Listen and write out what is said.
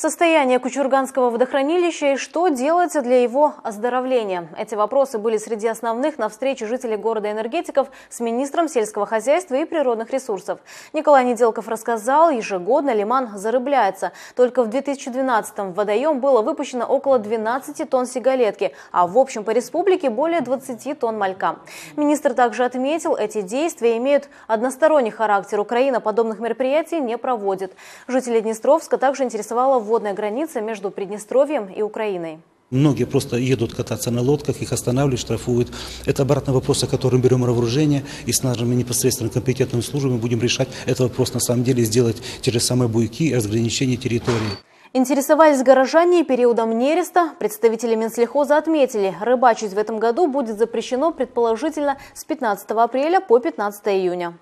Состояние Кучурганского водохранилища и что делается для его оздоровления. Эти вопросы были среди основных на встрече жителей города энергетиков с министром сельского хозяйства и природных ресурсов. Николай Неделков рассказал, ежегодно лиман зарыбляется. Только в 2012-м в водоем было выпущено около 12 тонн сигалетки, а в общем по республике более 20 тонн малька. Министр также отметил, эти действия имеют односторонний характер. Украина подобных мероприятий не проводит. Жители Днестровска также интересовала водная граница между Приднестровьем и Украиной. Многие просто едут кататься на лодках, их останавливают, штрафуют. Это обратный вопрос, о котором берем на вооружение и с нашими непосредственно компетентными службами будем решать этот вопрос на самом деле, сделать те же самые буйки и разграничение территории. Интересовались горожане периодом нереста. Представители Минслихоза отметили, рыбачить в этом году будет запрещено предположительно с 15 апреля по 15 июня.